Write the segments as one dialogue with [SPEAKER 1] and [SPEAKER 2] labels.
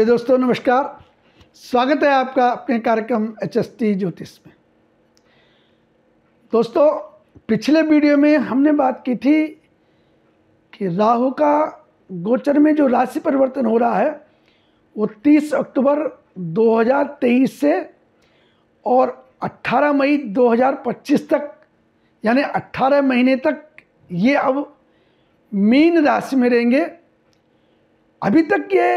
[SPEAKER 1] प्रिय दोस्तों नमस्कार स्वागत है आपका अपने कार्यक्रम एच एस टी ज्योतिष में दोस्तों पिछले वीडियो में हमने बात की थी कि राहु का गोचर में जो राशि परिवर्तन हो रहा है वो 30 अक्टूबर 2023 से और 18 मई 2025 तक यानी 18 महीने तक ये अब मीन राशि में रहेंगे अभी तक ये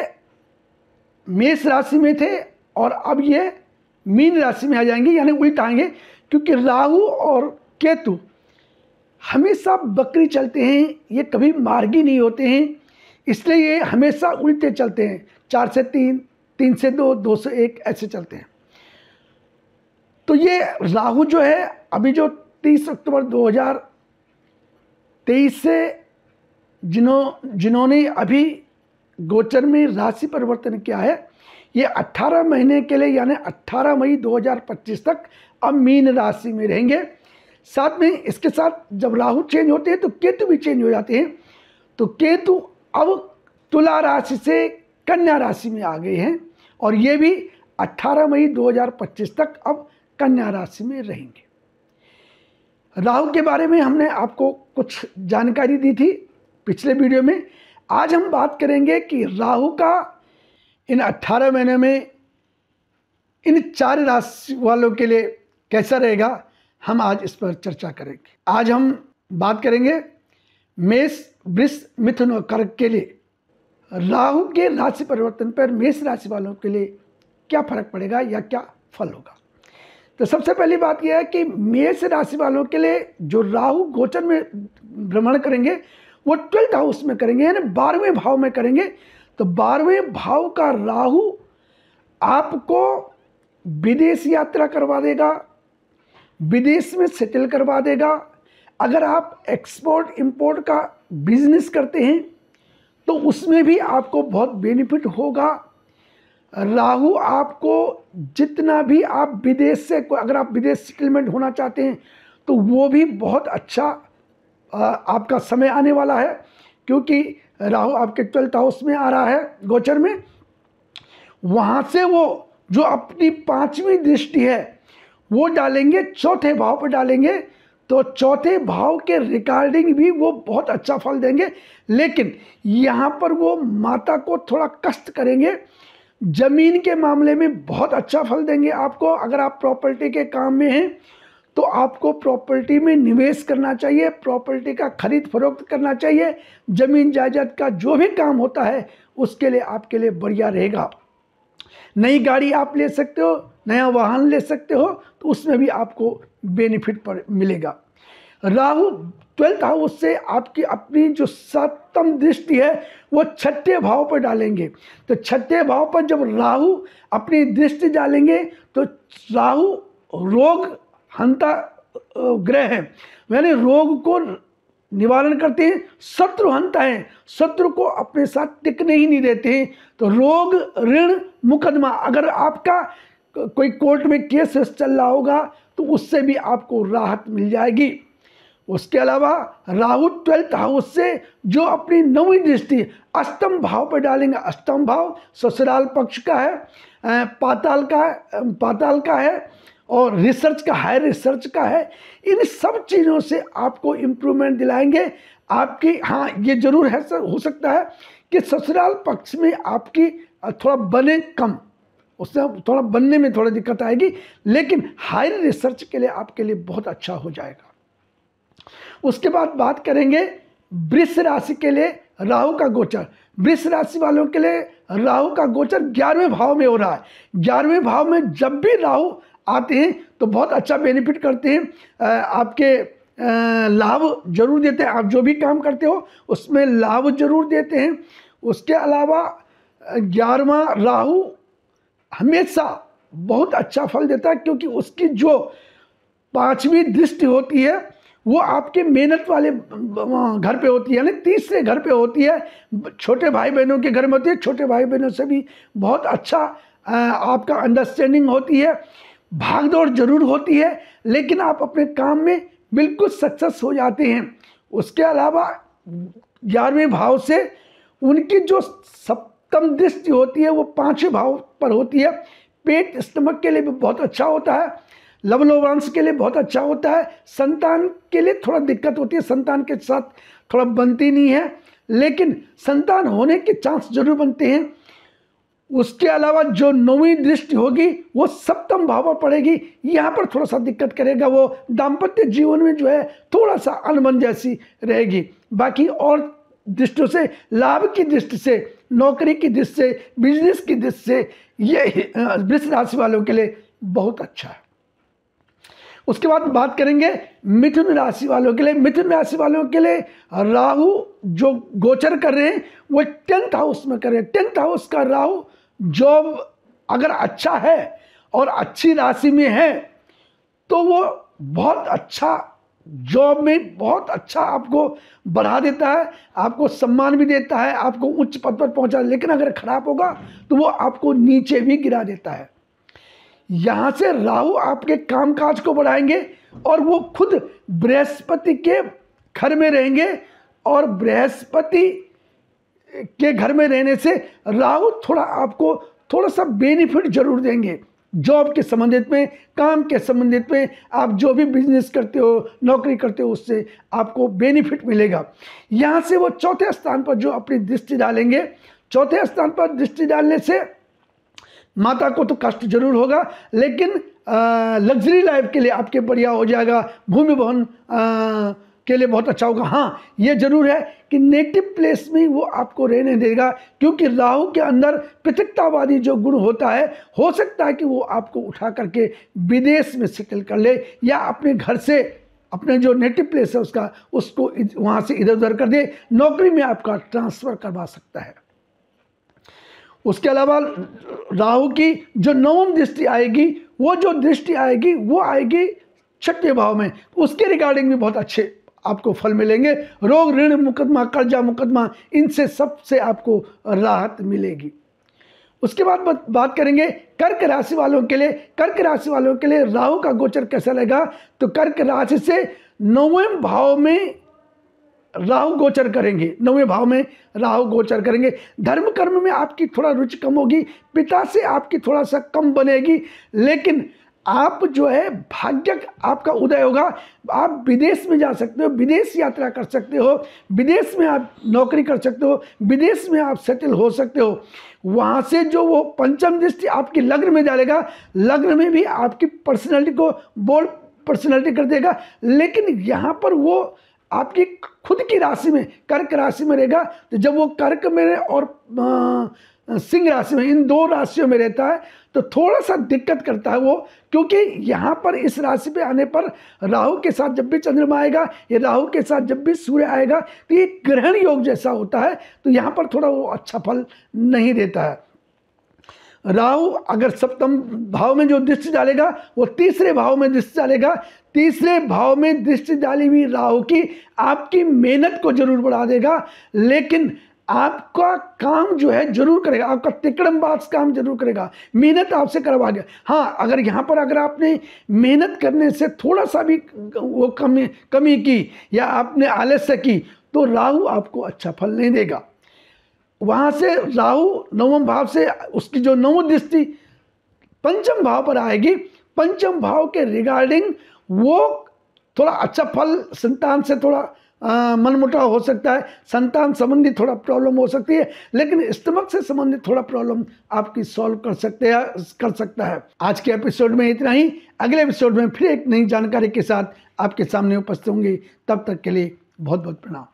[SPEAKER 1] मेष राशि में थे और अब ये मीन राशि में आ जाएंगे यानी उल्ट आएंगे क्योंकि राहु और केतु हमेशा बकरी चलते हैं ये कभी मार्गी नहीं होते हैं इसलिए ये हमेशा उल्टे चलते हैं चार से तीन तीन से दो दो से एक ऐसे चलते हैं तो ये राहु जो है अभी जो तीस अक्टूबर 2023 से जिन्हों जिन्होंने अभी गोचर में राशि परिवर्तन क्या है ये 18 महीने के लिए यानी 18 मई 2025 तक अब मीन राशि में रहेंगे साथ में इसके साथ जब राहु चेंज होते हैं तो केतु भी चेंज हो जाते हैं तो केतु अब तुला राशि से कन्या राशि में आ गए हैं और ये भी 18 मई 2025 तक अब कन्या राशि में रहेंगे राहु के बारे में हमने आपको कुछ जानकारी दी थी पिछले वीडियो में आज हम बात करेंगे कि राहु का इन 18 महीने में इन चार राशि वालों के लिए कैसा रहेगा हम आज इस पर चर्चा करेंगे आज हम बात करेंगे मेष वृष मिथुन और कर्क के लिए राहु के राशि परिवर्तन पर मेष राशि वालों के लिए क्या फर्क पड़ेगा या क्या फल होगा तो सबसे पहली बात यह है कि मेष राशि वालों के लिए जो राहु गोचर में भ्रमण करेंगे वो ट्वेल्थ हाउस में करेंगे यानी बारहवें भाव में करेंगे तो बारहवें भाव का राहु आपको विदेश यात्रा करवा देगा विदेश में सेटल करवा देगा अगर आप एक्सपोर्ट इंपोर्ट का बिजनेस करते हैं तो उसमें भी आपको बहुत बेनिफिट होगा राहु आपको जितना भी आप विदेश से अगर आप विदेश सेटलमेंट होना चाहते हैं तो वो भी बहुत अच्छा आपका समय आने वाला है क्योंकि राहु आपके ट्वेल्थ हाउस में आ रहा है गोचर में वहाँ से वो जो अपनी पांचवी दृष्टि है वो डालेंगे चौथे भाव पर डालेंगे तो चौथे भाव के रिकॉर्डिंग भी वो बहुत अच्छा फल देंगे लेकिन यहाँ पर वो माता को थोड़ा कष्ट करेंगे ज़मीन के मामले में बहुत अच्छा फल देंगे आपको अगर आप प्रॉपर्टी के काम में हैं तो आपको प्रॉपर्टी में निवेश करना चाहिए प्रॉपर्टी का खरीद फरोख्त करना चाहिए ज़मीन जायदाद का जो भी काम होता है उसके लिए आपके लिए बढ़िया रहेगा नई गाड़ी आप ले सकते हो नया वाहन ले सकते हो तो उसमें भी आपको बेनिफिट पर मिलेगा राहु ट्वेल्थ हाउस से आपकी अपनी जो सप्तम दृष्टि है वो छठे भाव पर डालेंगे तो छठे भाव पर जब राहु अपनी दृष्टि डालेंगे तो राहु रोग हंता ग्रह है यानी रोग को निवारण करते हैं शत्रु हंता है शत्रु को अपने साथ टिकने ही नहीं देते हैं तो रोग ऋण मुकदमा अगर आपका कोई कोर्ट में केस चल रहा होगा तो उससे भी आपको राहत मिल जाएगी उसके अलावा राहु ट्वेल्थ हाउस से जो अपनी नवी दृष्टि अष्टम भाव पर डालेंगे अष्टम भाव ससुराल पक्ष का है पाताल का पाताल का है और रिसर्च का हायर रिसर्च का है इन सब चीज़ों से आपको इम्प्रूवमेंट दिलाएंगे आपकी हाँ ये जरूर है सर हो सकता है कि ससुराल पक्ष में आपकी थोड़ा बने कम उससे थोड़ा बनने में थोड़ा दिक्कत आएगी लेकिन हायर रिसर्च के लिए आपके लिए बहुत अच्छा हो जाएगा उसके बाद बात करेंगे वृष राशि के लिए राहु का गोचर वृष राशि वालों के लिए राहु का गोचर ग्यारहवें भाव में हो रहा है ग्यारहवें भाव में जब भी राहु आते हैं तो बहुत अच्छा बेनिफिट करते हैं आपके लाभ जरूर देते हैं आप जो भी काम करते हो उसमें लाभ जरूर देते हैं उसके अलावा ग्यारहवा राहु हमेशा बहुत अच्छा फल देता है क्योंकि उसकी जो पांचवी दृष्टि होती है वो आपके मेहनत वाले घर पे होती है यानी तीसरे घर पे होती है छोटे भाई बहनों के घर में होती है छोटे भाई बहनों से भी बहुत अच्छा आपका अंडरस्टैंडिंग होती है भागदौड़ जरूर होती है लेकिन आप अपने काम में बिल्कुल सक्सेस हो जाते हैं उसके अलावा ग्यारहवें भाव से उनकी जो सप्तम दृष्टि होती है वो पाँचवें भाव पर होती है पेट स्टमक के लिए भी बहुत अच्छा होता है लवलोवांश के लिए बहुत अच्छा होता है संतान के लिए थोड़ा दिक्कत होती है संतान के साथ थोड़ा बनती नहीं है लेकिन संतान होने के चांस जरूर बनते हैं उसके अलावा जो नौवीं दृष्टि होगी वो सप्तम भाव पर पड़ेगी यहाँ पर थोड़ा सा दिक्कत करेगा वो दाम्पत्य जीवन में जो है थोड़ा सा अनबन जैसी रहेगी बाकी और दृष्टियों से लाभ की दृष्टि से नौकरी की दृष्टि से बिजनेस की दृष्टि से ये वृक्ष राशि वालों के लिए बहुत अच्छा है उसके बाद बात करेंगे मिथुन राशि वालों के लिए मिथुन राशि वालों के लिए राहु जो गोचर कर रहे हैं वो टेंथ हाउस में कर रहे हैं टेंथ हाउस का राहु जॉब अगर अच्छा है और अच्छी राशि में है तो वो बहुत अच्छा जॉब में बहुत अच्छा आपको बढ़ा देता है आपको सम्मान भी देता है आपको उच्च पद पर पहुंचा लेकिन अगर खराब होगा तो वो आपको नीचे भी गिरा देता है यहाँ से राहु आपके कामकाज को बढ़ाएंगे और वो खुद बृहस्पति के घर में रहेंगे और बृहस्पति के घर में रहने से राहु थोड़ा आपको थोड़ा सा बेनिफिट जरूर देंगे जॉब के संबंधित में काम के संबंधित में आप जो भी बिजनेस करते हो नौकरी करते हो उससे आपको बेनिफिट मिलेगा यहाँ से वो चौथे स्थान पर जो अपनी दृष्टि डालेंगे चौथे स्थान पर दृष्टि डालने से माता को तो कष्ट जरूर होगा लेकिन लग्जरी लाइफ के लिए आपके बढ़िया हो जाएगा भूमि भवन के लिए बहुत अच्छा होगा हाँ ये जरूर है कि नेटिव प्लेस में वो आपको रहने देगा क्योंकि राहु के अंदर पृथकतावादी जो गुण होता है हो सकता है कि वो आपको उठा करके विदेश में सेटल कर ले या अपने घर से अपने जो नेटिव प्लेस है उसका उसको वहाँ से इधर उधर कर दे नौकरी में आपका ट्रांसफ़र करवा सकता है उसके अलावा राहु की जो नवम दृष्टि आएगी वो जो दृष्टि आएगी वो आएगी छठे भाव में उसके रिगार्डिंग भी बहुत अच्छे आपको फल मिलेंगे रोग ऋण मुकदमा कर्जा मुकदमा इनसे सबसे आपको राहत मिलेगी उसके बाद बात करेंगे कर्क राशि वालों के लिए कर्क राशि वालों के लिए राहु का गोचर कैसा लगेगा तो कर्क राशि से नवम भाव में राहु गोचर करेंगे नौवें भाव में राहु गोचर करेंगे धर्म कर्म में आपकी थोड़ा रुचि कम होगी पिता से आपकी थोड़ा सा कम बनेगी लेकिन आप जो है भाग्य आपका उदय होगा आप विदेश में जा सकते हो विदेश यात्रा कर सकते हो विदेश में आप नौकरी कर सकते हो विदेश में आप सेटल हो सकते हो वहाँ से जो वो पंचम दृष्टि आपकी लग्न में डालेगा लग्न में भी आपकी पर्सनैलिटी को बोल्ड पर्सनैलिटी कर देगा लेकिन यहाँ पर वो आपकी खुद की राशि में कर्क राशि में रहेगा तो जब वो कर्क में और सिंह राशि में इन दो राशियों में रहता है तो थोड़ा सा दिक्कत करता है वो क्योंकि यहाँ पर इस राशि पे आने पर राहु के साथ जब भी चंद्रमा आएगा या राहु के साथ जब भी सूर्य आएगा तो ये ग्रहण योग जैसा होता है तो यहाँ पर थोड़ा वो अच्छा फल नहीं देता है राहु अगर सप्तम भाव में जो दृष्टि डालेगा वो तीसरे भाव में दृष्टि डालेगा तीसरे भाव में दृष्टि डाली हुई राहु की आपकी मेहनत को जरूर बढ़ा देगा लेकिन आपका काम जो है जरूर करेगा आपका तिकड़म बास काम जरूर करेगा मेहनत आपसे करवा गया हाँ अगर यहाँ पर अगर आपने मेहनत करने से थोड़ा सा भी वो कमी कमी की या आपने आलस्य की तो राहु आपको अच्छा फल नहीं देगा वहाँ से राहु नवम भाव से उसकी जो नव दृष्टि पंचम भाव पर आएगी पंचम भाव के रिगार्डिंग वो थोड़ा अच्छा फल संतान से थोड़ा मनमुटाव हो सकता है संतान संबंधी थोड़ा प्रॉब्लम हो सकती है लेकिन स्टमक से संबंधित थोड़ा प्रॉब्लम आपकी सॉल्व कर सकते हैं कर सकता है आज के एपिसोड में इतना ही अगले एपिसोड में फिर एक नई जानकारी के साथ आपके सामने उपस्थित होंगे तब तक के लिए बहुत बहुत प्रणाम